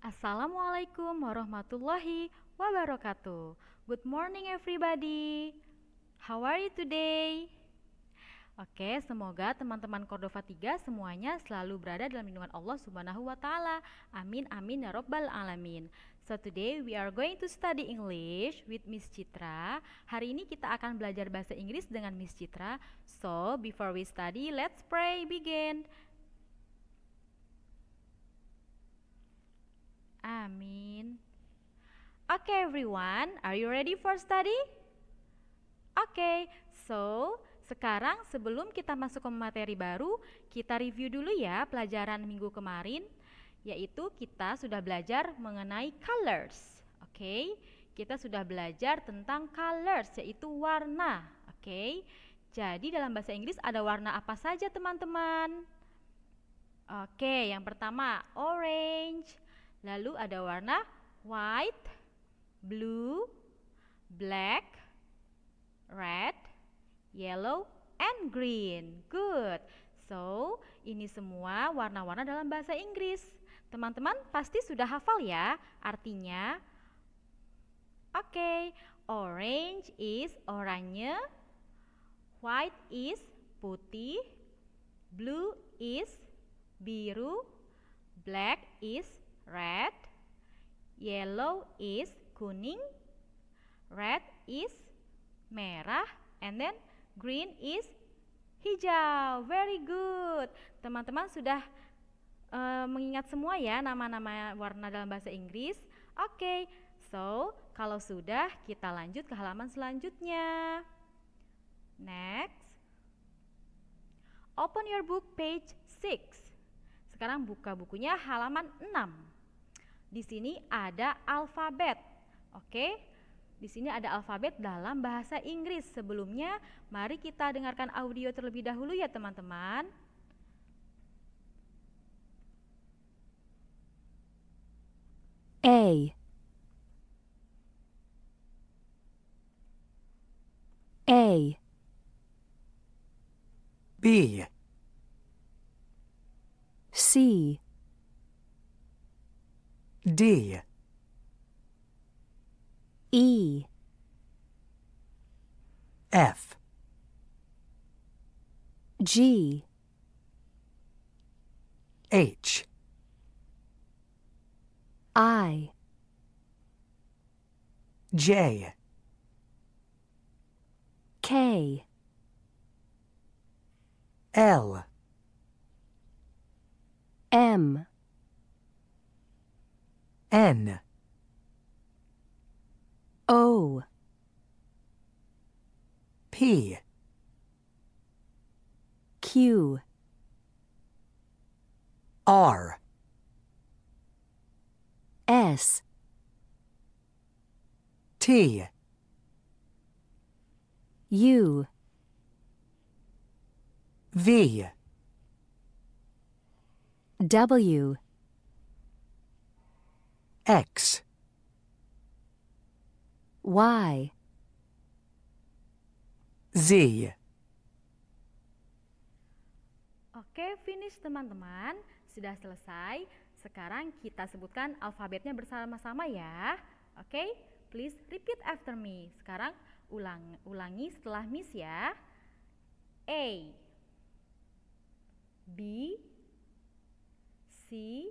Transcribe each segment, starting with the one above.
Assalamualaikum warahmatullahi wabarakatuh. Good morning everybody. How are you today? Oke, semoga teman-teman Cordova 3 semuanya selalu berada dalam lindungan Allah Subhanahu wa taala. Amin amin ya rabbal alamin. So today we are going to study English with Miss Citra. Hari ini kita akan belajar bahasa Inggris dengan Miss Citra. So before we study, let's pray begin. Amin. Okay, everyone, are you ready for study? Okay, so sekarang sebelum kita masuk ke materi baru, kita review dulu ya pelajaran minggu kemarin, yaitu kita sudah belajar mengenai colors. Oke, okay? kita sudah belajar tentang colors, yaitu warna. Oke, okay? jadi dalam bahasa Inggris ada warna apa saja, teman-teman? Oke, okay, yang pertama orange Lalu ada warna white, blue, black, red, yellow, and green. Good. So, ini semua warna-warna dalam bahasa Inggris. Teman-teman pasti sudah hafal ya artinya. Oke, okay. orange is oranye, white is putih, blue is biru, black is red yellow is kuning red is merah and then green is hijau very good teman-teman sudah uh, mengingat semua ya nama-nama warna dalam bahasa Inggris oke okay. so kalau sudah kita lanjut ke halaman selanjutnya next open your book page 6 sekarang buka bukunya halaman 6 di sini ada alfabet. Oke. Di sini ada alfabet dalam bahasa Inggris. Sebelumnya, mari kita dengarkan audio terlebih dahulu ya teman-teman. A A B C D E F G H I J K L M N O P Q R S T U V W X. Y. Z. Oke, finish teman-teman. Sudah selesai. Sekarang kita sebutkan alfabetnya bersama-sama ya. Oke, please repeat after me. Sekarang ulang, ulangi setelah Miss ya. A. B. C.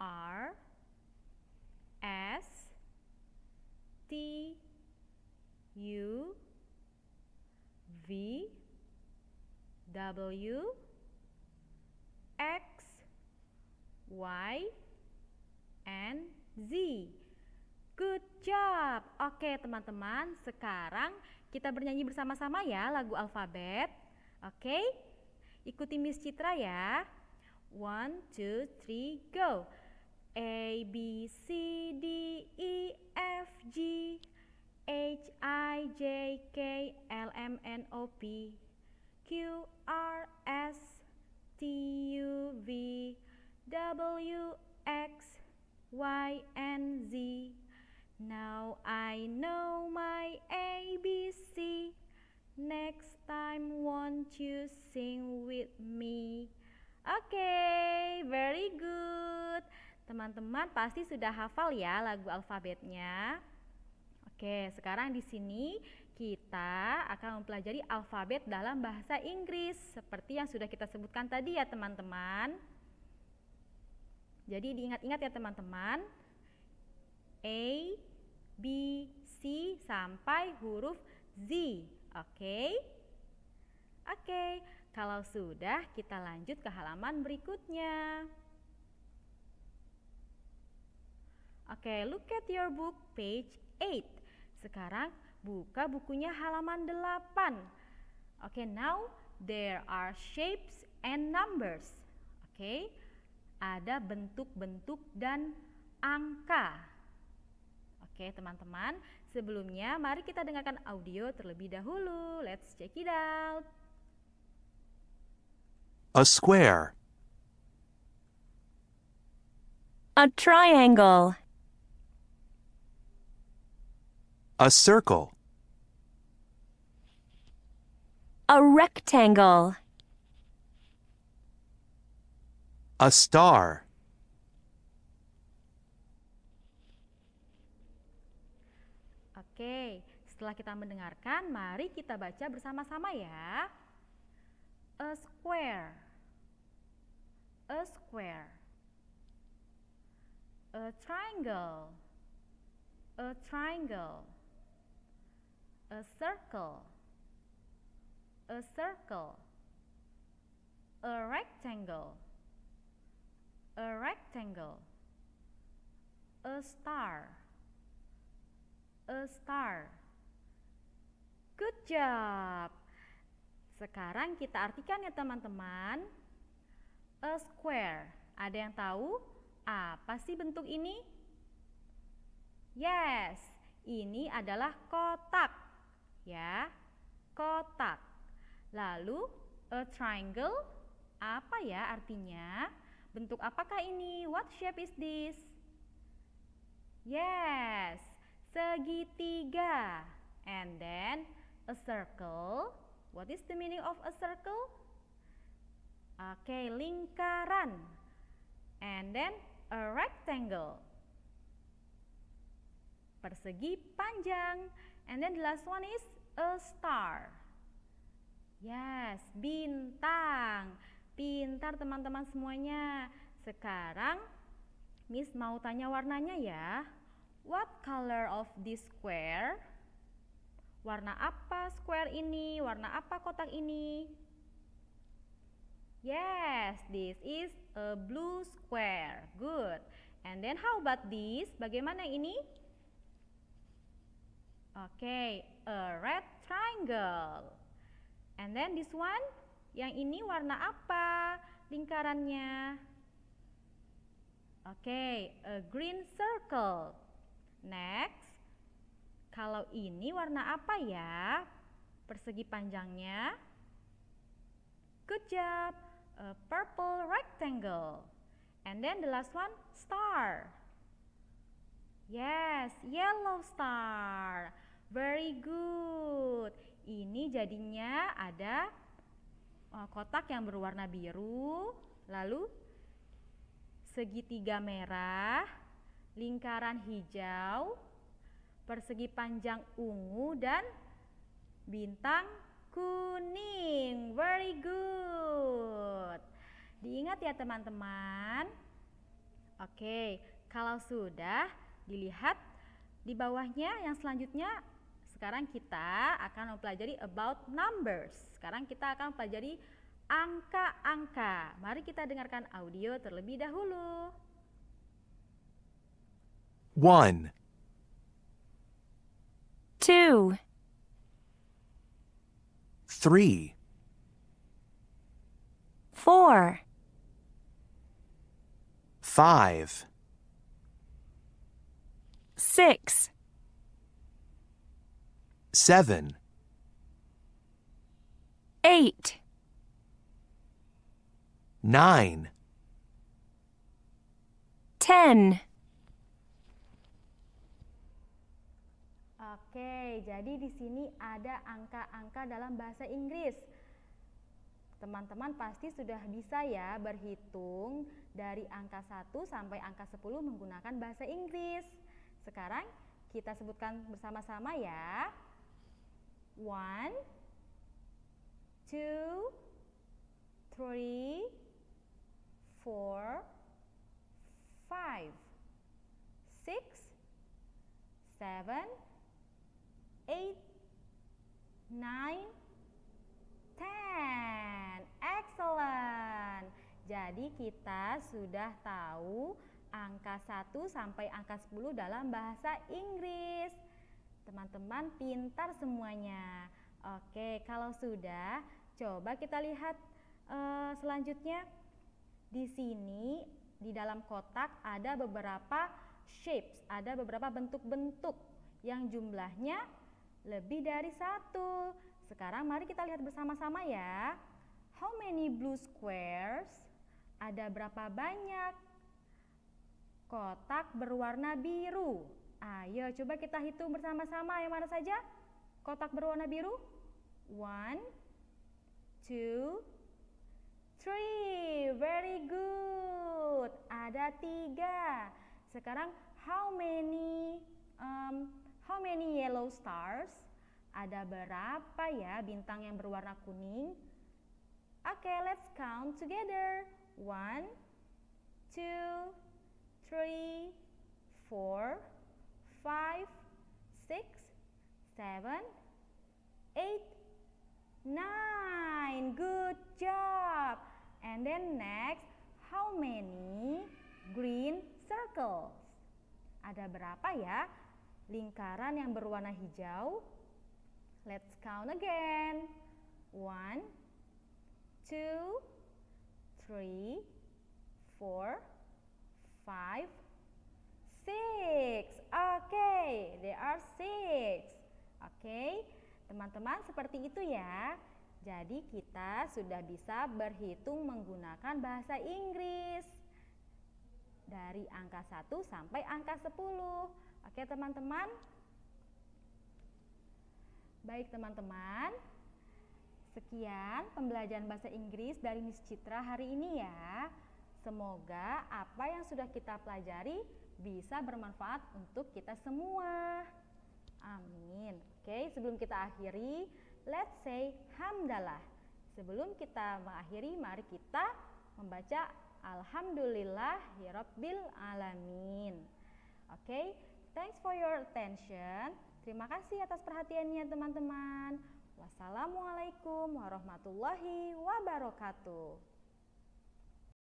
R S T U V W X Y and Z. Good job. Oke, teman-teman, sekarang kita bernyanyi bersama-sama ya lagu alfabet. Oke? Ikuti Miss Citra ya. One, two, three, go. A, B, C, D, E, teman-teman pasti sudah hafal ya lagu alfabetnya. Oke, sekarang di sini kita akan mempelajari alfabet dalam bahasa Inggris seperti yang sudah kita sebutkan tadi ya teman-teman. Jadi diingat-ingat ya teman-teman. A, B, C sampai huruf Z. Oke. Oke, kalau sudah kita lanjut ke halaman berikutnya. Oke, look at your book page 8. Sekarang buka bukunya halaman 8. Oke, now there are shapes and numbers. Oke. Ada bentuk-bentuk dan angka. Oke, teman-teman, sebelumnya mari kita dengarkan audio terlebih dahulu. Let's check it out. A square. A triangle. A circle. A rectangle. A star. Oke, setelah kita mendengarkan, mari kita baca bersama-sama ya. A square. A square. A triangle. A triangle a circle a circle a rectangle a rectangle a star a star good job sekarang kita artikan ya teman-teman a square ada yang tahu apa sih bentuk ini yes ini adalah kotak ya kotak. Lalu a triangle apa ya artinya? Bentuk apakah ini? What shape is this? Yes, segitiga. And then a circle. What is the meaning of a circle? Oke, okay, lingkaran. And then a rectangle. Persegi panjang. And then the last one is a star. Yes, bintang. Pintar teman-teman semuanya. Sekarang Miss mau tanya warnanya ya. What color of this square? Warna apa square ini? Warna apa kotak ini? Yes, this is a blue square. Good. And then how about this? Bagaimana ini? Okay, a red triangle. And then this one, yang ini warna apa lingkarannya? Okay, a green circle. Next, kalau ini warna apa ya? Persegi panjangnya. Good job, a purple rectangle. And then the last one, star. Yes, yellow star. Very good. Ini jadinya ada eh, kotak yang berwarna biru, lalu segitiga merah, lingkaran hijau, persegi panjang ungu dan bintang kuning. Very good. Diingat ya teman-teman. Oke, kalau sudah dilihat di bawahnya yang selanjutnya sekarang kita akan mempelajari about numbers. Sekarang kita akan mempelajari angka-angka. Mari kita dengarkan audio terlebih dahulu. One. Two. Three. Four. Five. Six. Seven. Eight. Nine. Ten. Oke, jadi di sini ada angka-angka dalam bahasa Inggris. Teman-teman pasti sudah bisa ya berhitung dari angka 1 sampai angka 10 menggunakan bahasa Inggris. Sekarang kita sebutkan bersama-sama ya. One, two, three, four, five, six, seven, eight, nine, ten. Excellent. Jadi kita sudah tahu angka 1 sampai angka 10 dalam bahasa Inggris. Teman-teman pintar semuanya. Oke, kalau sudah, coba kita lihat uh, selanjutnya. Di sini, di dalam kotak ada beberapa shapes, ada beberapa bentuk-bentuk yang jumlahnya lebih dari satu. Sekarang mari kita lihat bersama-sama ya. How many blue squares? Ada berapa banyak? Kotak berwarna biru Ayo coba kita hitung bersama-sama yang mana saja? Kotak berwarna biru. One, two, three. Very good. Ada tiga. Sekarang how many um, how many yellow stars? Ada berapa ya bintang yang berwarna kuning? Oke, okay, let's count together. One, two, three, four, 5, 6, 7, 8, 9. Good job. And then next, how many green circles? Ada berapa ya lingkaran yang berwarna hijau? Let's count again. One, two, three, four, five. Six. Oke, okay. there are six. Oke, okay. teman-teman seperti itu ya. Jadi kita sudah bisa berhitung menggunakan bahasa Inggris. Dari angka 1 sampai angka 10. Oke okay, teman-teman. Baik teman-teman. Sekian pembelajaran bahasa Inggris dari Miss Citra hari ini ya. Semoga apa yang sudah kita pelajari bisa bermanfaat untuk kita semua. Amin. Oke, sebelum kita akhiri, let's say hamdalah. Sebelum kita mengakhiri, mari kita membaca Alhamdulillah hirabbil ya Alamin. Oke, thanks for your attention. Terima kasih atas perhatiannya teman-teman. Wassalamualaikum warahmatullahi wabarakatuh.